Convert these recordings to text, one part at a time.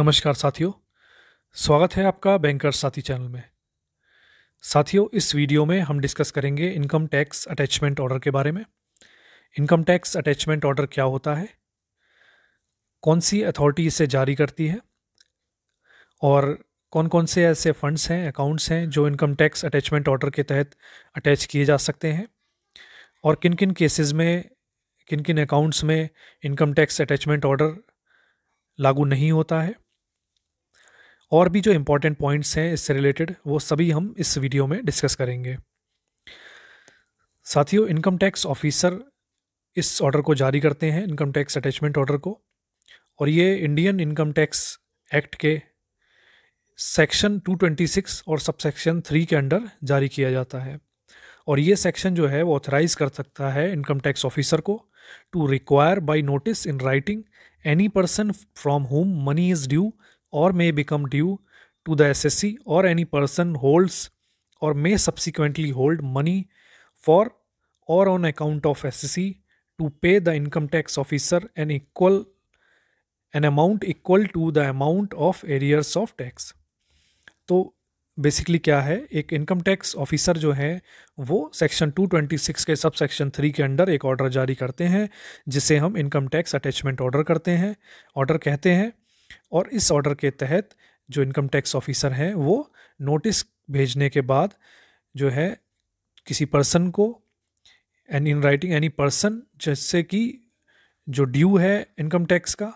नमस्कार साथियों स्वागत है आपका बैंकर साथी चैनल में साथियों इस वीडियो में हम डिस्कस करेंगे इनकम टैक्स अटैचमेंट ऑर्डर के बारे में इनकम टैक्स अटैचमेंट ऑर्डर क्या होता है कौन सी अथॉरिटी इसे जारी करती है और कौन कौन से ऐसे फंड्स हैं अकाउंट्स हैं जो इनकम टैक्स अटैचमेंट ऑर्डर के तहत अटैच किए जा सकते हैं और किन किन केसेस में किन किन अकाउंट्स में इनकम टैक्स अटैचमेंट ऑर्डर लागू नहीं होता है और भी जो इम्पोर्टेंट पॉइंट्स हैं इससे रिलेटेड वो सभी हम इस वीडियो में डिस्कस करेंगे साथियों इनकम टैक्स ऑफिसर इस ऑर्डर को जारी करते हैं इनकम टैक्स अटैचमेंट ऑर्डर को और ये इंडियन इनकम टैक्स एक्ट के सेक्शन 226 और सब सेक्शन थ्री के अंडर जारी किया जाता है और ये सेक्शन जो है वो ऑथराइज कर सकता है इनकम टैक्स ऑफिसर को to require by notice in writing any person from whom money is due or may become due to the SSC or any person holds or may subsequently hold money for or on account of SSC to pay the income tax officer an equal an amount equal to the amount of arrears of tax तो basically क्या है एक income tax officer जो है वो section 226 के सब section three के अंडर एक ऑर्डर जारी करते हैं जिसे हम इनकम टैक्स अटैचमेंट ऑर्डर करते हैं ऑर्डर कहते हैं और इस ऑर्डर के तहत जो इनकम टैक्स ऑफिसर हैं वो नोटिस भेजने के बाद जो है किसी पर्सन को and in writing any person जैसे कि जो ड्यू है इनकम टैक्स का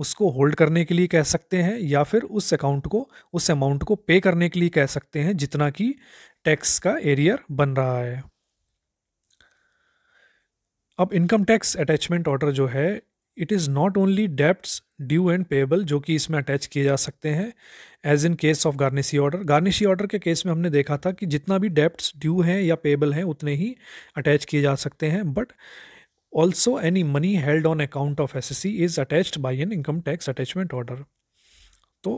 उसको होल्ड करने के लिए कह सकते हैं या फिर उस अकाउंट को उस अमाउंट को पे करने के लिए कह सकते हैं जितना कि टैक्स का एरियर बन रहा है अब इनकम टैक्स अटैचमेंट ऑर्डर जो है it is not only debts due and payable जो कि इसमें अटैच किए जा सकते हैं as in case of garnishee order garnishee order के केस में हमने देखा था कि जितना भी डेप्ट्स ड्यू हैं या पेबल हैं उतने ही अटैच किए जा सकते हैं but also any money held on account of S S C is attached by an income tax attachment order तो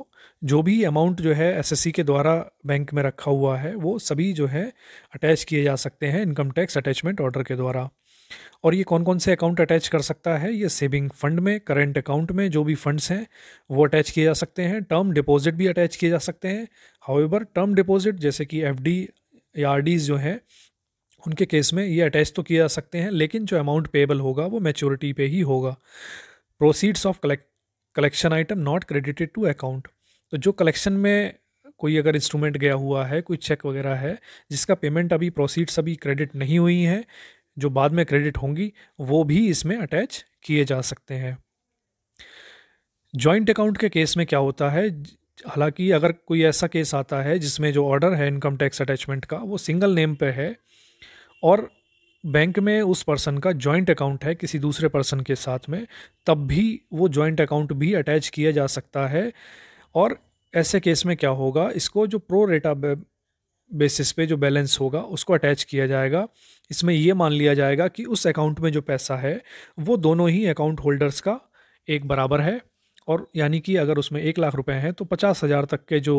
जो भी अमाउंट जो है एस एस सी के द्वारा बैंक में रखा हुआ है वो सभी जो है अटैच किए जा सकते हैं इनकम टैक्स अटैचमेंट ऑर्डर के द्वारा और ये कौन कौन से अकाउंट अटैच कर सकता है ये सेविंग फंड में करंट अकाउंट में जो भी फंड्स हैं वो अटैच किए जा सकते हैं टर्म डिपॉजिट भी अटैच किए जा सकते हैं हाउएवर टर्म डिपॉजिट जैसे कि एफ डी या आर जो हैं उनके केस में ये अटैच तो किए जा सकते हैं लेकिन जो अमाउंट पेबल होगा वो मेच्योरिटी पे ही होगा proceeds of collect collection item not credited to account तो जो कलेक्शन में कोई अगर इंस्ट्रूमेंट गया हुआ है कोई चेक वगैरह है जिसका पेमेंट अभी प्रोसीड्स अभी क्रेडिट नहीं हुई हैं जो बाद में क्रेडिट होंगी वो भी इसमें अटैच किए जा सकते हैं जॉइंट अकाउंट के केस में क्या होता है हालांकि अगर कोई ऐसा केस आता है जिसमें जो ऑर्डर है इनकम टैक्स अटैचमेंट का वो सिंगल नेम पे है और बैंक में उस पर्सन का जॉइंट अकाउंट है किसी दूसरे पर्सन के साथ में तब भी वो जॉइंट अकाउंट भी अटैच किया जा सकता है और ऐसे केस में क्या होगा इसको जो प्रो रेटा बेसिस पे जो बैलेंस होगा उसको अटैच किया जाएगा इसमें ये मान लिया जाएगा कि उस अकाउंट में जो पैसा है वो दोनों ही अकाउंट होल्डर्स का एक बराबर है और यानी कि अगर उसमें एक लाख रुपए हैं तो पचास हज़ार तक के जो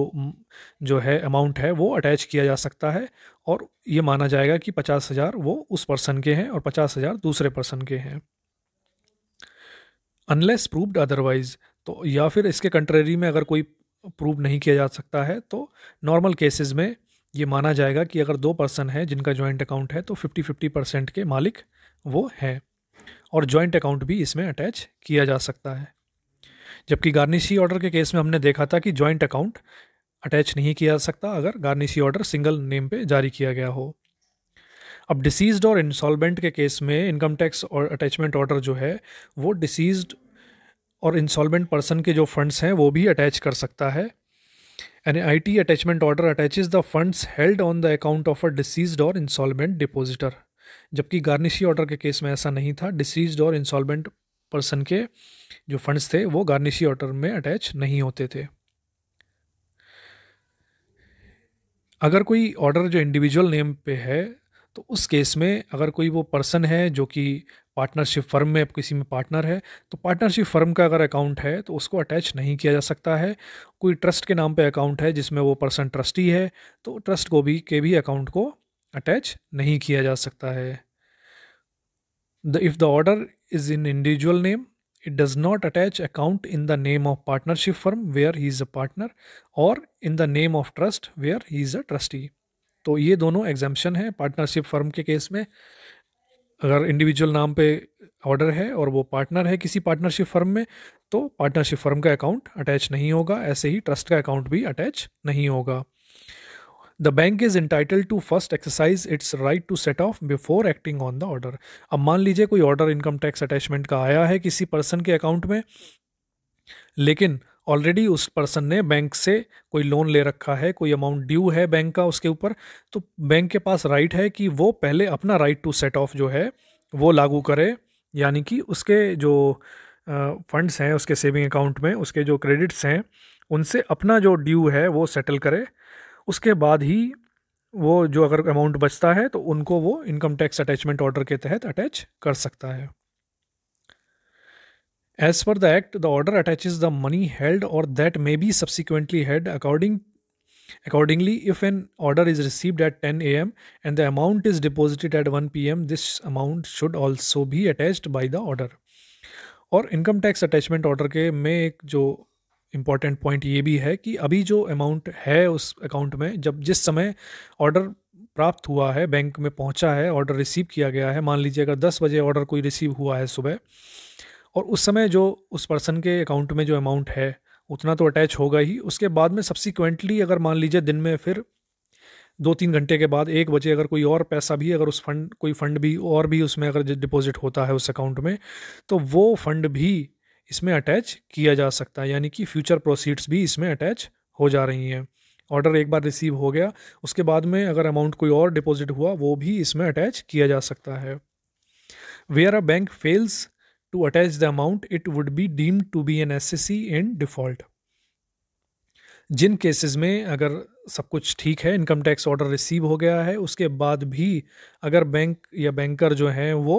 जो है अमाउंट है वो अटैच किया जा सकता है और ये माना जाएगा कि पचास हज़ार वो उस पर्सन के हैं और पचास हज़ार दूसरे पर्सन के हैं अनलेस प्रूव्ड अदरवाइज तो या फिर इसके कंट्रेरी में अगर कोई प्रूव नहीं किया जा सकता है तो नॉर्मल केसेस में ये माना जाएगा कि अगर दो पर्सन है जिनका ज्वाइंट अकाउंट है तो फिफ्टी फिफ्टी परसेंट के मालिक वो हैं और ज्वाइंट अकाउंट भी इसमें अटैच किया जा सकता है जबकि गार्निशी ऑर्डर के केस में हमने देखा था कि ज्वाइंट अकाउंट अटैच नहीं किया जा सकता अगर गार्निशी ऑर्डर सिंगल नेम पे जारी किया गया हो अब डिसीज्ड और इंसॉल्वेंट के केस में इनकम टैक्स और अटैचमेंट ऑर्डर जो है वो डिसीज्ड और इंसॉल्वेंट पर्सन के जो फंड्स हैं वो भी अटैच कर सकता है An IT attachment order attaches the funds held on the account of a deceased or insolvent depositor. जबकि गार्निशी ऑर्डर के केस में ऐसा नहीं था डिसीज्ड और इंसॉल्वेंट पर्सन के जो फंड्स थे वो गार्निशी ऑर्डर में अटैच नहीं होते थे अगर कोई ऑर्डर जो इंडिविजुअल नेम पे है तो उस केस में अगर कोई वो पर्सन है जो कि पार्टनरशिप फर्म में किसी में पार्टनर है तो पार्टनरशिप फर्म का अगर अकाउंट है तो उसको अटैच नहीं किया जा सकता है कोई ट्रस्ट के नाम पे अकाउंट है जिसमें वो पर्सन ट्रस्टी है तो ट्रस्ट को भी के भी अकाउंट को अटैच नहीं किया जा सकता है the if the order is in individual name it does not attach account in the name of partnership firm where he is a partner और in the name of trust where he is a trustee तो ये दोनों exemption है partnership firm के case में अगर individual नाम पे ऑर्डर है और वो पार्टनर है किसी पार्टनरशिप फर्म में तो पार्टनरशिप फर्म का अकाउंट अटैच नहीं होगा ऐसे ही ट्रस्ट का अकाउंट भी अटैच नहीं होगा the bank is entitled to first exercise its right to set off before acting on the order अब मान लीजिए कोई ऑर्डर इनकम टैक्स अटैचमेंट का आया है किसी पर्सन के अकाउंट में लेकिन ऑलरेडी उस पर्सन ने बैंक से कोई लोन ले रखा है कोई अमाउंट ड्यू है बैंक का उसके ऊपर तो बैंक के पास राइट है कि वो पहले अपना राइट टू सेट ऑफ जो है वो लागू करे यानी कि उसके जो फंड्स हैं उसके सेविंग अकाउंट में उसके जो क्रेडिट्स हैं उनसे अपना जो ड्यू है वो सेटल करे उसके बाद ही वो जो अगर अमाउंट बचता है तो उनको वो इनकम टैक्स अटैचमेंट ऑर्डर के तहत अटैच कर सकता है As per the Act, the order attaches the money held or that may be subsequently held according Accordingly, if an order is received at 10 a.m. and the amount is deposited at 1 p.m., this amount should also be attached by the order. और income tax attachment order के में एक जो important point ये भी है कि अभी जो अमाउंट है उस अकाउंट में जब जिस समय ऑर्डर प्राप्त हुआ है बैंक में पहुंचा है ऑर्डर रिसीव किया गया है मान लीजिए अगर 10 बजे ऑर्डर कोई रिसीव हुआ है सुबह और उस समय जो उस पर्सन के अकाउंट में जो अमाउंट है उतना तो अटैच होगा ही उसके बाद में सब्सिक्वेंटली अगर मान लीजिए दिन में फिर दो तीन घंटे के बाद एक बजे अगर कोई और पैसा भी अगर उस फंड कोई फंड भी और भी उसमें अगर डिपॉजिट होता है उस अकाउंट में तो वो फंड भी इसमें अटैच किया जा सकता है यानी कि फ्यूचर प्रोसीड्स भी इसमें अटैच हो जा रही हैं ऑर्डर एक बार रिसीव हो गया उसके बाद में अगर अमाउंट कोई और डिपॉजिट हुआ वो भी इसमें अटैच किया जा सकता है where a bank fails to attach the amount, it would be deemed to be an SCC in default. जिन केसेस में अगर सब कुछ ठीक है इनकम टैक्स ऑर्डर रिसीव हो गया है उसके बाद भी अगर बैंक या बैंकर जो हैं वो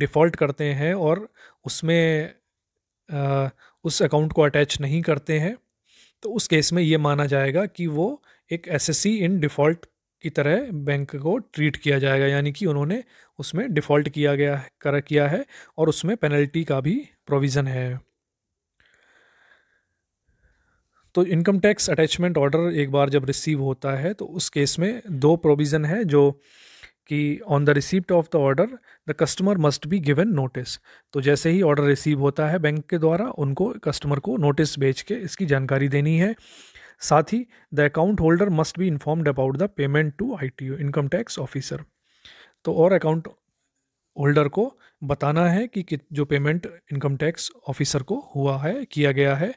डिफ़ॉल्ट करते हैं और उसमें आ, उस अकाउंट को अटैच नहीं करते हैं तो उस केस में ये माना जाएगा कि वो एक एस इन डिफ़ॉल्ट की तरह बैंक को ट्रीट किया जाएगा यानी कि उन्होंने उसमें डिफ़ॉल्ट किया गया कर किया है और उसमें पेनल्टी का भी प्रोविज़न है तो इनकम टैक्स अटैचमेंट ऑर्डर एक बार जब रिसीव होता है तो उस केस में दो प्रोविज़न है जो कि on the receipt of the order the customer must be given notice तो जैसे ही ऑर्डर रिसीव होता है बैंक के द्वारा उनको कस्टमर को नोटिस भेज के इसकी जानकारी देनी है साथ ही the account holder must be informed about the payment to I T U income tax officer तो और अकाउंट होल्डर को बताना है कि, कि जो पेमेंट इनकम टैक्स ऑफिसर को हुआ है किया गया है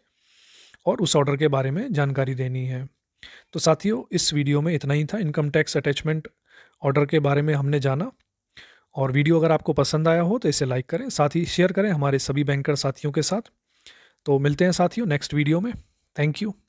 और उस ऑर्डर के बारे में जानकारी देनी है तो साथियों इस वीडियो में इतना ही था इनकम टैक्स अटैचमेंट ऑर्डर के बारे में हमने जाना और वीडियो अगर आपको पसंद आया हो तो इसे लाइक करें साथ ही शेयर करें हमारे सभी बैंकर साथियों के साथ तो मिलते हैं साथियों नेक्स्ट वीडियो में थैंक यू